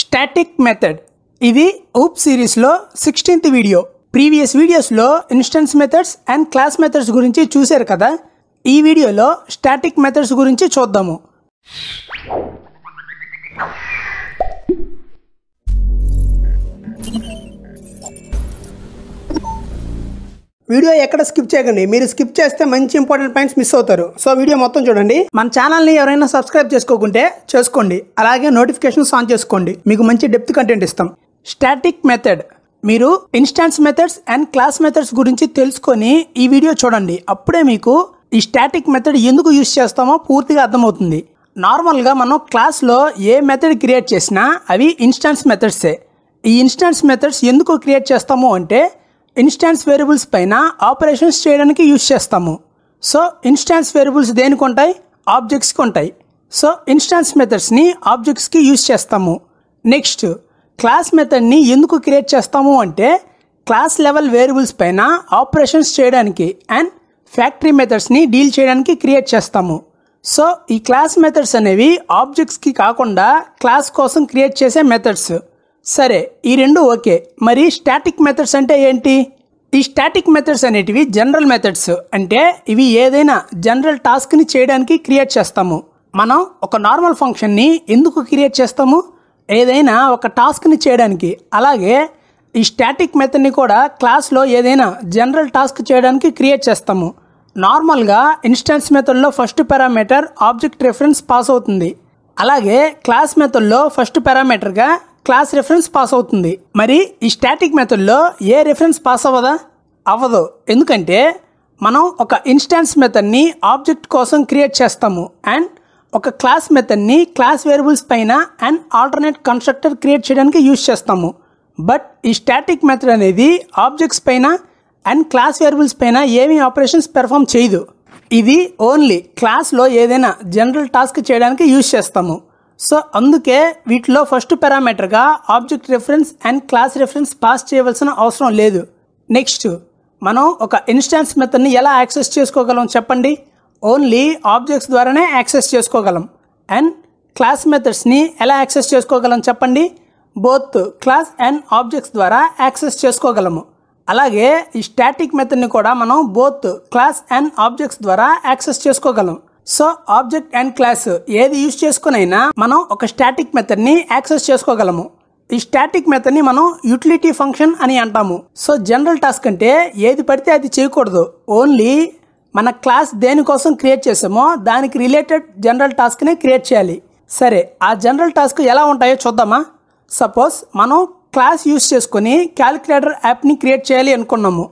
static method ఇది OOP సిరీస్లో sixteenth video previous వీడియోస్లో instance methods and class methods గురించి చూశారు కదా ఈ వీడియోలో స్టాటిక్ మెథడ్స్ గురించి చూద్దాము వీడియో ఎక్కడ స్కిప్ చేయకండి మీరు స్కిప్ చేస్తే మంచి ఇంపార్టెంట్ పాయింట్స్ మిస్ అవుతారు సో వీడియో మొత్తం చూడండి మన ఛానల్ని ఎవరైనా సబ్స్క్రైబ్ చేసుకోకుంటే చేసుకోండి అలాగే నోటిఫికేషన్స్ ఆన్ చేసుకోండి మీకు మంచి డెప్త్ కంటెంట్ ఇస్తాం స్టాటిక్ మెథడ్ మీరు instance methods and class methods గురించి తెలుసుకొని ఈ వీడియో చూడండి అప్పుడే మీకు ఈ స్టాటిక్ మెథడ్ ఎందుకు యూజ్ చేస్తామో పూర్తిగా అర్థమవుతుంది నార్మల్గా మనం క్లాస్లో ఏ మెథడ్ క్రియేట్ చేసినా అవి ఇన్స్టాన్స్ మెథడ్సే ఈ ఇన్స్టాన్స్ మెథడ్స్ ఎందుకు క్రియేట్ చేస్తాము అంటే ఇన్స్టాన్స్ వేరియబుల్స్ పైన ఆపరేషన్స్ చేయడానికి యూజ్ చేస్తాము సో ఇన్స్టాన్స్ వేరియబుల్స్ దేనికి ఉంటాయి ఆబ్జెక్ట్స్కి ఉంటాయి సో ఇన్స్టాన్స్ మెథడ్స్ని ఆబ్జెక్ట్స్కి యూజ్ చేస్తాము నెక్స్ట్ క్లాస్ మెథడ్ని ఎందుకు క్రియేట్ చేస్తాము అంటే క్లాస్ లెవెల్ వేరియబుల్స్ పైన ఆపరేషన్స్ చేయడానికి అండ్ ఫ్యాక్టరీ మెథడ్స్ని డీల్ చేయడానికి క్రియేట్ చేస్తాము సో ఈ క్లాస్ మెథడ్స్ అనేవి ఆబ్జెక్ట్స్కి కాకుండా క్లాస్ కోసం క్రియేట్ చేసే మెథడ్స్ సరే ఈ రెండు ఓకే మరి స్టాటిక్ మెథడ్స్ అంటే ఏంటి ఈ స్టాటిక్ మెథడ్స్ అనేటివి జనరల్ మెథడ్స్ అంటే ఇవి ఏదైనా జనరల్ టాస్క్ని చేయడానికి క్రియేట్ చేస్తాము మనం ఒక నార్మల్ ఫంక్షన్ని ఎందుకు క్రియేట్ చేస్తాము ఏదైనా ఒక టాస్క్ని చేయడానికి అలాగే ఈ స్టాటిక్ మెథడ్ని కూడా క్లాస్లో ఏదైనా జనరల్ టాస్క్ చేయడానికి క్రియేట్ చేస్తాము నార్మల్గా ఇన్స్టెన్స్ మెథడ్లో first parameter object reference pass అవుతుంది అలాగే క్లాస్ మెథడ్లో ఫస్ట్ పారామీటర్గా క్లాస్ రెఫరెన్స్ పాస్ అవుతుంది మరి ఈ స్టాటిక్ మెథడ్లో ఏ రెఫరెన్స్ పాస్ అవ్వదా అవ్వదు ఎందుకంటే మనం ఒక ఇన్స్టాన్స్ మెథడ్ని ఆబ్జెక్ట్ కోసం క్రియేట్ చేస్తాము అండ్ ఒక క్లాస్ మెథడ్ని క్లాస్ వేరియబుల్స్ పైన అండ్ ఆల్టర్నేట్ కన్స్ట్రక్టర్ క్రియేట్ చేయడానికి యూజ్ చేస్తాము బట్ ఈ స్టాటిక్ మెథడ్ అనేది ఆబ్జెక్ట్స్ పైన అండ్ క్లాస్ వేరియబుల్స్ పైన ఏమీ ఆపరేషన్స్ పెర్ఫామ్ చేయదు ఇది ఓన్లీ క్లాస్లో ఏదైనా జనరల్ టాస్క్ చేయడానికి యూజ్ చేస్తాము సో అందుకే వీటిలో ఫస్ట్ పారామీటర్గా object reference and class reference pass చేయవలసిన అవసరం లేదు నెక్స్ట్ మనం ఒక ఇన్స్టాన్స్ మెథడ్ని ఎలా యాక్సెస్ చేసుకోగలం చెప్పండి ఓన్లీ ఆబ్జెక్ట్స్ ద్వారానే యాక్సెస్ చేసుకోగలం అండ్ క్లాస్ మెథడ్స్ని ఎలా యాక్సెస్ చేసుకోగలం చెప్పండి బోత్ క్లాస్ అండ్ ఆబ్జెక్ట్స్ ద్వారా యాక్సెస్ చేసుకోగలము అలాగే ఈ స్టాటిక్ మెథడ్ని కూడా మనం బోత్ క్లాస్ అండ్ ఆబ్జెక్ట్స్ ద్వారా యాక్సెస్ చేసుకోగలం సో ఆబ్జెక్ట్ అండ్ క్లాస్ ఏది యూజ్ చేసుకునైనా మనం ఒక స్టాటిక్ మెథడ్ని యాక్సెస్ చేసుకోగలము ఈ స్టాటిక్ మెథడ్ని మనం యూటిలిటీ ఫంక్షన్ అని అంటాము సో జనరల్ టాస్క్ అంటే ఏది పడితే అది చేయకూడదు ఓన్లీ మన క్లాస్ దేనికోసం క్రియేట్ చేసామో దానికి రిలేటెడ్ జనరల్ టాస్క్ని క్రియేట్ చేయాలి సరే ఆ జనరల్ టాస్క్ ఎలా ఉంటాయో చూద్దామా సపోజ్ మనం క్లాస్ యూస్ చేసుకొని క్యాలిక్యులేటర్ యాప్ని క్రియేట్ చేయాలి అనుకున్నాము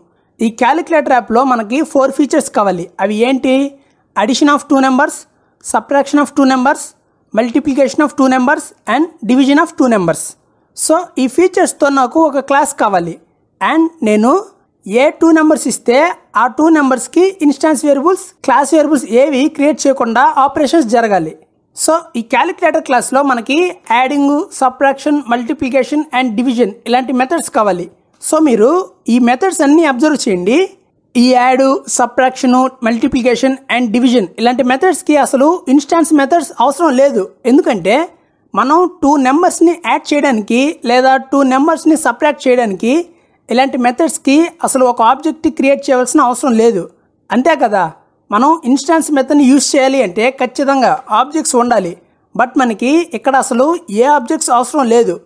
ఈ క్యాలిక్యులేటర్ యాప్లో మనకి ఫోర్ ఫీచర్స్ కావాలి అవి ఏంటి addition of two numbers subtraction of two numbers multiplication of two numbers and division of two numbers so ఈ ఫీచర్స్తో నాకు ఒక క్లాస్ కావాలి అండ్ నేను ఏ టూ నెంబర్స్ ఇస్తే ఆ టూ నెంబర్స్కి ఇన్స్టాన్స్ వేరియబుల్స్ క్లాస్ వేరియబుల్స్ ఏవి క్రియేట్ చేయకుండా ఆపరేషన్స్ జరగాలి సో ఈ క్యాలిక్యులేటర్ క్లాస్లో మనకి adding subtraction multiplication and division ఇలాంటి మెథడ్స్ కావాలి సో మీరు ఈ మెథడ్స్ అన్నీ అబ్జర్వ్ చేయండి ఈ add subtraction multiplication and division ఇలాంటి మెథడ్స్కి అసలు ఇన్స్టాన్స్ మెథడ్స్ అవసరం లేదు ఎందుకంటే మనం టూ నెంబర్స్ని యాడ్ చేయడానికి లేదా టూ నెంబర్స్ని సబ్ట్రాక్ట్ చేయడానికి ఇలాంటి మెథడ్స్కి అసలు ఒక ఆబ్జెక్ట్ క్రియేట్ చేయవలసిన అవసరం లేదు అంతే కదా మనం ఇన్స్టాన్స్ మెథడ్ని యూజ్ చేయాలి అంటే ఖచ్చితంగా ఆబ్జెక్ట్స్ ఉండాలి బట్ మనకి ఇక్కడ అసలు ఏ ఆబ్జెక్ట్స్ అవసరం లేదు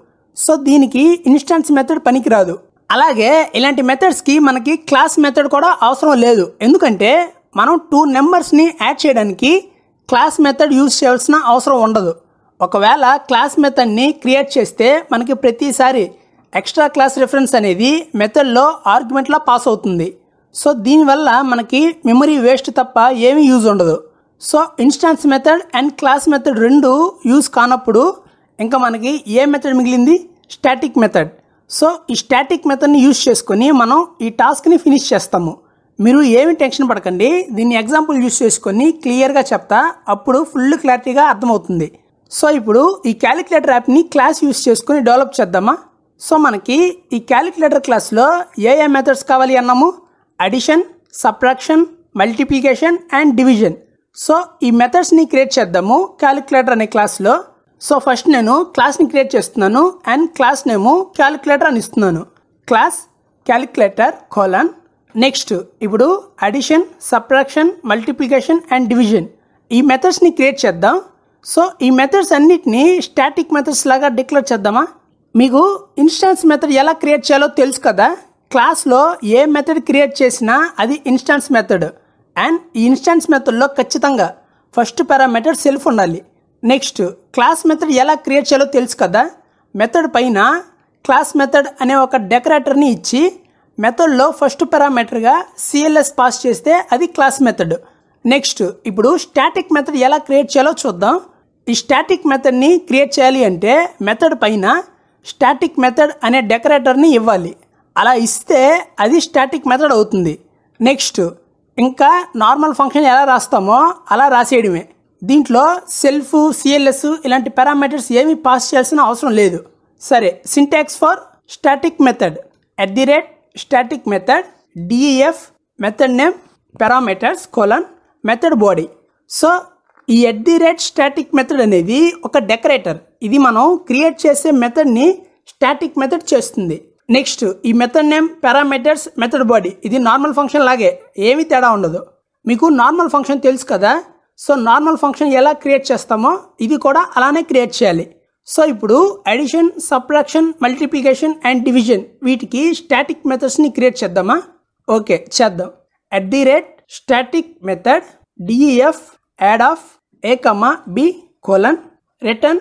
సో దీనికి ఇన్స్టాన్స్ మెథడ్ పనికిరాదు అలాగే ఇలాంటి మెథడ్స్కి మనకి క్లాస్ మెథడ్ కూడా అవసరం లేదు ఎందుకంటే మనం టూ నెంబర్స్ని యాడ్ చేయడానికి క్లాస్ మెథడ్ యూజ్ చేయాల్సిన అవసరం ఉండదు ఒకవేళ క్లాస్ మెథడ్ని క్రియేట్ చేస్తే మనకి ప్రతిసారి ఎక్స్ట్రా క్లాస్ రిఫరెన్స్ అనేది మెథడ్లో ఆర్గ్యుమెంట్లా పాస్ అవుతుంది సో దీనివల్ల మనకి మెమరీ వేస్ట్ తప్ప ఏమీ యూజ్ ఉండదు so instance method and class method రెండు యూజ్ కానప్పుడు ఇంకా మనకి ఏ మెథడ్ మిగిలింది స్టాటిక్ మెథడ్ సో ఈ స్టాటిక్ మెథడ్ని యూజ్ చేసుకొని మనం ఈ టాస్క్ని ఫినిష్ చేస్తాము మీరు ఏమి టెన్షన్ పడకండి దీన్ని ఎగ్జాంపుల్ యూజ్ చేసుకొని క్లియర్గా చెప్తా అప్పుడు ఫుల్ క్లారిటీగా అర్థమవుతుంది సో ఇప్పుడు ఈ క్యాలిక్యులేటర్ యాప్ని క్లాస్ యూజ్ చేసుకొని డెవలప్ చేద్దామా సో మనకి ఈ క్యాలిక్యులేటర్ క్లాస్లో ఏ ఏ మెథడ్స్ కావాలి అన్నాము addition subtraction multiplication and division so ఈ మెథడ్స్ని క్రియేట్ చేద్దాము క్యాలిక్యులేటర్ అనే క్లాస్లో సో ఫస్ట్ నేను క్లాస్ని క్రియేట్ చేస్తున్నాను అండ్ క్లాస్ నేము క్యాలిక్యులేటర్ అని ఇస్తున్నాను క్లాస్ క్యాలిక్యులేటర్ కోలన్ నెక్స్ట్ ఇప్పుడు addition subtraction multiplication and division ఈ మెథడ్స్ని క్రియేట్ చేద్దాం సో ఈ మెథడ్స్ అన్నిటినీ స్టాటిక్ మెథడ్స్ లాగా డిక్లేర్ చేద్దామా మీకు ఇన్స్టాన్స్ మెథడ్ ఎలా క్రియేట్ చేయాలో తెలుసు కదా క్లాస్లో ఏ మెథడ్ క్రియేట్ చేసినా అది ఇన్స్టాన్స్ మెథడ్ అండ్ ఈ ఇన్స్టాన్స్ మెథడ్లో ఖచ్చితంగా ఫస్ట్ పారామీటర్ సెల్ఫ్ ఉండాలి నెక్స్ట్ క్లాస్ మెథడ్ ఎలా క్రియేట్ చేయాలో తెలుసు కదా మెథడ్ పైన క్లాస్ మెథడ్ అనే ఒక డెకరేటర్ని ఇచ్చి మెథడ్లో ఫస్ట్ పారామీటర్గా సిఎల్ఎస్ పాస్ చేస్తే అది క్లాస్ మెథడ్ నెక్స్ట్ ఇప్పుడు స్టాటిక్ మెథడ్ ఎలా క్రియేట్ చేయాలో చూద్దాం ఈ స్టాటిక్ మెథడ్ని క్రియేట్ చేయాలి అంటే మెథడ్ పైన స్టాటిక్ మెథడ్ అనే డెకరేటర్ని ఇవ్వాలి అలా ఇస్తే అది స్టాటిక్ మెథడ్ అవుతుంది నెక్స్ట్ ఇంకా నార్మల్ ఫంక్షన్ ఎలా రాస్తామో అలా రాసేయడమే దీంట్లో సెల్ఫ్ సిఎల్ఎస్ ఇలాంటి పారామీటర్స్ ఏమీ పాస్ చేయాల్సిన అవసరం లేదు సరే syntax for static method at the rate static method DEF method name parameters colon method body so ఈ at the rate static method అనేది ఒక డెకరేటర్ ఇది మనం క్రియేట్ చేసే మెథడ్ని స్టాటిక్ మెథడ్ చేస్తుంది నెక్స్ట్ ఈ method name parameters method body ఇది నార్మల్ ఫంక్షన్ లాగే ఏమీ తేడా ఉండదు మీకు నార్మల్ ఫంక్షన్ తెలుసు కదా సో నార్మల్ ఫంక్షన్ ఎలా క్రియేట్ చేస్తామో ఇది కూడా అలానే క్రియేట్ చేయాలి సో ఇప్పుడు addition subtraction multiplication and division వీటికి స్టాటిక్ మెథడ్స్ని క్రియేట్ చేద్దామా ఓకే చేద్దాం at the rate static method DEF add of A comma B colon return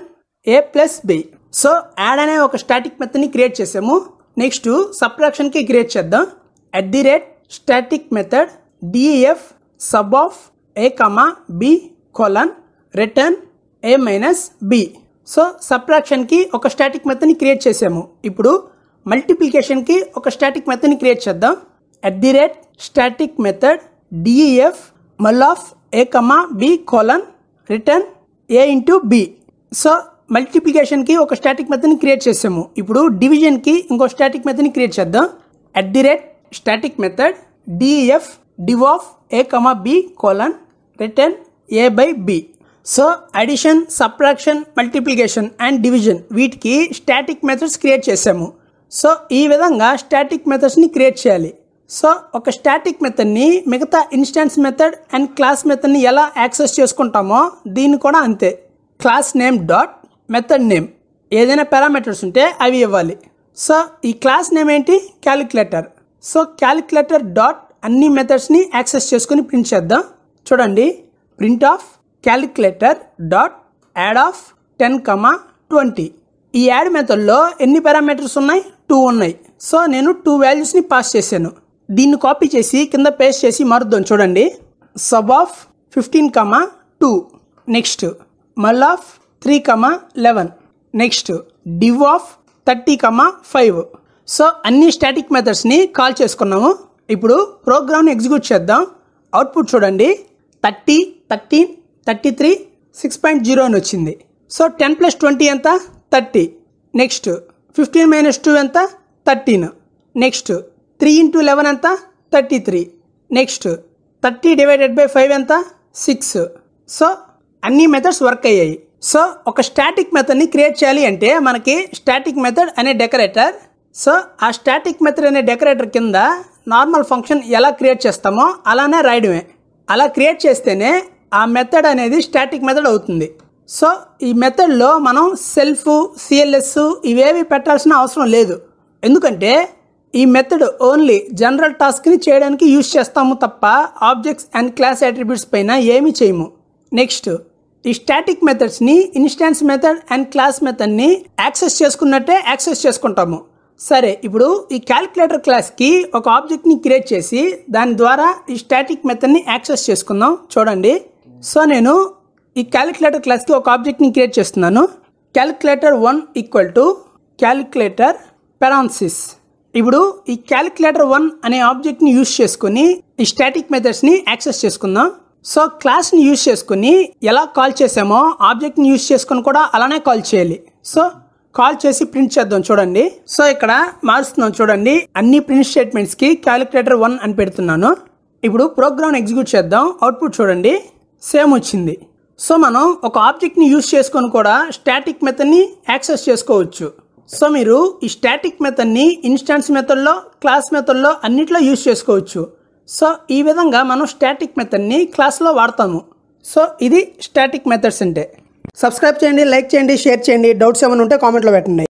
A plus B so add అనే ఒక స్టాటిక్ మెథడ్ని క్రియేట్ చేసాము నెక్స్ట్ సబ్ట్రాక్షన్కి క్రియేట్ చేద్దాం at the rate static method DEF sub of A comma B colon return A minus B so సబ్ట్రాక్షన్కి ఒక static మెథడ్ని create చేసాము ఇప్పుడు మల్టిప్లికేషన్కి ఒక స్టాటిక్ మెథడ్ని క్రియేట్ చేద్దాం at the rate static method DEF mul of A comma B colon return A into B so మల్టిప్లికేషన్కి ఒక స్టాటిక్ మెథడ్ని క్రియేట్ చేసాము ఇప్పుడు డివిజన్కి ఇంకో స్టాటిక్ మెథడ్ని క్రియేట్ చేద్దాం at the rate static method DEF div of a comma b colon written a by b so addition subtraction multiplication and division వీటికి స్టాటిక్ మెథడ్స్ క్రియేట్ చేసాము సో ఈ విధంగా స్టాటిక్ మెథడ్స్ని క్రియేట్ చేయాలి సో ఒక static మెథడ్ని మిగతా ఇన్స్టెన్స్ మెథడ్ అండ్ క్లాస్ మెథడ్ని ఎలా యాక్సెస్ చేసుకుంటామో దీన్ని కూడా అంతే class name dot method name ఏదైనా పారామీటర్స్ ఉంటే అవి ఇవ్వాలి సో ఈ క్లాస్ నేమ్ ఏంటి క్యాలిక్యులేటర్ సో క్యాలిక్యులేటర్ డాట్ అన్ని మెథడ్స్ని యాక్సెస్ చేసుకొని ప్రింట్ చేద్దాం చూడండి print of calculator dot add of ten comma twenty ఈ యాడ్ మెథడ్లో ఎన్ని పారామీటర్స్ ఉన్నాయి టూ ఉన్నాయి సో నేను టూ వాల్యూస్ని పాస్ చేశాను దీన్ని కాపీ చేసి కింద పేస్ట్ చేసి మారుద్దాం చూడండి sub of fifteen comma two next mul of three comma eleven next div of thirty comma five so అన్ని స్టాటిక్ మెథడ్స్ని కాల్ చేసుకున్నాము ఇప్పుడు ప్రోగ్రామ్ని ఎగ్జిక్యూట్ చేద్దాం అవుట్పుట్ చూడండి thirty thirteen thirty three six point zero అని వచ్చింది సో టెన్ ప్లస్ ట్వంటీ ఎంత thirty next fifteen minus two ఎంత thirteen next three into eleven ఎంత thirty three next thirty divided by five ఎంత సిక్స్ సో అన్ని methods work అయ్యాయి so ఒక static మెథడ్ని క్రియేట్ చేయాలి అంటే మనకి స్టాటిక్ మెథడ్ అనే డెకరేటర్ సో ఆ స్టాటిక్ మెథడ్ అనే డెకరేటర్ కింద నార్మల్ ఫంక్షన్ ఎలా క్రియేట్ చేస్తామో అలానే రాయడమే అలా క్రియేట్ చేస్తేనే ఆ మెథడ్ అనేది స్టాటిక్ మెథడ్ అవుతుంది సో ఈ మెథడ్లో మనం సెల్ఫ్ సిఎల్ఎస్ ఇవేవి పెట్టాల్సిన అవసరం లేదు ఎందుకంటే ఈ మెథడ్ ఓన్లీ జనరల్ టాస్క్ని చేయడానికి యూజ్ చేస్తాము తప్ప ఆబ్జెక్ట్స్ అండ్ క్లాస్ అట్రిబ్యూట్స్ పైన ఏమీ చేయము నెక్స్ట్ ఈ స్టాటిక్ మెథడ్స్ని ఇన్స్టాన్స్ మెథడ్ అండ్ క్లాస్ మెథడ్ని యాక్సెస్ చేసుకున్నట్టే యాక్సెస్ చేసుకుంటాము సరే ఇప్పుడు ఈ క్యాలిక్యులేటర్ క్లాస్కి ఒక ఆబ్జెక్ట్ని క్రియేట్ చేసి దాని ద్వారా ఈ స్టాటిక్ మెథడ్ని యాక్సెస్ చేసుకుందాం చూడండి సో నేను ఈ క్యాలిక్యులేటర్ క్లాస్కి ఒక ఆబ్జెక్ట్ని క్రియేట్ చేస్తున్నాను calculator one equal to calculator parentheses ఇప్పుడు ఈ క్యాలిక్యులేటర్ వన్ అనే ఆబ్జెక్ట్ని యూజ్ చేసుకుని ఈ స్టాటిక్ మెథడ్స్ని యాక్సెస్ చేసుకుందాం సో క్లాస్ని యూజ్ చేసుకుని ఎలా కాల్ చేసామో ఆబ్జెక్ట్ని యూజ్ చేసుకుని కూడా అలానే కాల్ చేయాలి సో కాల్ చేసి ప్రింట్ చేద్దాం చూడండి సో ఇక్కడ మారుస్తున్నాం చూడండి అన్ని ప్రింట్ స్టేట్మెంట్స్ కి క్యాలిక్యులేటర్ వన్ అని పెడుతున్నాను ఇప్పుడు ప్రోగ్రామ్ ఎగ్జిక్యూట్ చేద్దాం అవుట్పుట్ చూడండి సేమ్ వచ్చింది సో మనం ఒక ఆబ్జెక్ట్ని యూజ్ చేసుకొని కూడా స్టాటిక్ మెథడ్ని యాక్సెస్ చేసుకోవచ్చు సో మీరు ఈ స్టాటిక్ మెథడ్ని ఇన్స్టాన్స్ మెథడ్లో క్లాస్ మెథడ్లో అన్నిట్లో యూజ్ చేసుకోవచ్చు సో ఈ విధంగా మనం స్టాటిక్ మెథడ్ని క్లాస్లో వాడతాము సో ఇది స్టాటిక్ మెథడ్స్ అంటే సబ్స్క్రైబ్ చేయండి లైక్ చేయండి షేర్ చేయండి డౌట్స్ ఏమైనా ఉంటే కామెంట్లో పెట్టండి